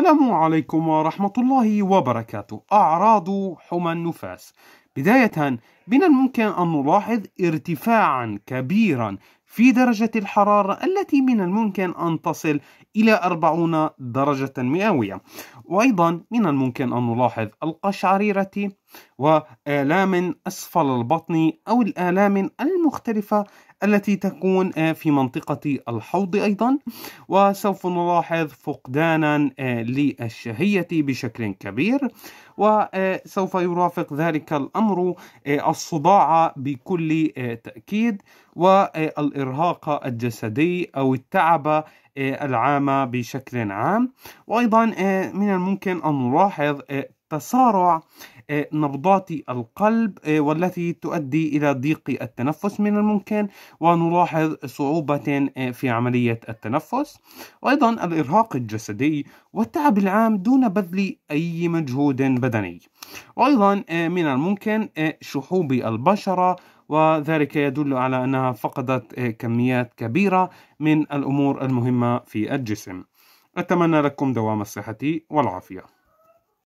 السلام عليكم ورحمة الله وبركاته أعراض حمى النفاس بداية من الممكن أن نلاحظ ارتفاعا كبيرا في درجة الحرارة التي من الممكن أن تصل إلى 40 درجة مئوية وأيضا من الممكن أن نلاحظ القشعريرة وآلام أسفل البطن أو الآلام المختلفة التي تكون آه، في منطقة الحوض أيضا وسوف نلاحظ فقدانا آه، للشهية بشكل كبير وسوف آه، يرافق ذلك الأمر الأمر آه، الصداع بكل آه، تأكيد والإرهاق الجسدي أو التعب آه، العام بشكل عام وأيضا من الممكن أن نلاحظ تسارع نبضات القلب والتي تؤدي إلى ضيق التنفس من الممكن ونلاحظ صعوبة في عملية التنفس وأيضا الإرهاق الجسدي والتعب العام دون بذل أي مجهود بدني أيضا آه، من الممكن آه، شحوب البشرة وذلك يدل على أنها فقدت آه، كميات كبيرة من الأمور المهمة في الجسم أتمنى لكم دوام الصحة والعافية